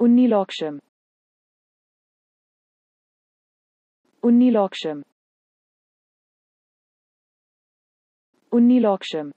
Unnilokshem. Unnilokshem. Unnilokshem.